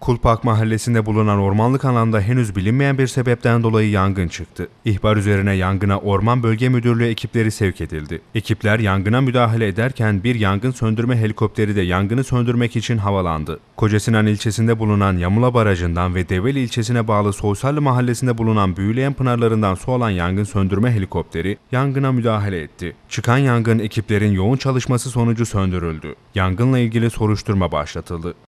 Kulpak mahallesinde bulunan ormanlık alanda henüz bilinmeyen bir sebepten dolayı yangın çıktı. İhbar üzerine yangına Orman Bölge Müdürlüğü ekipleri sevk edildi. Ekipler yangına müdahale ederken bir yangın söndürme helikopteri de yangını söndürmek için havalandı. Kocasinan ilçesinde bulunan Yamula Barajı'ndan ve Develi ilçesine bağlı Soysallı Mahallesi'nde bulunan Büyüleyen Pınarlarından su alan yangın söndürme helikopteri yangına müdahale etti. Çıkan yangın ekiplerin yoğun çalışması sonucu söndürüldü. Yangınla ilgili soruşturma başlatıldı.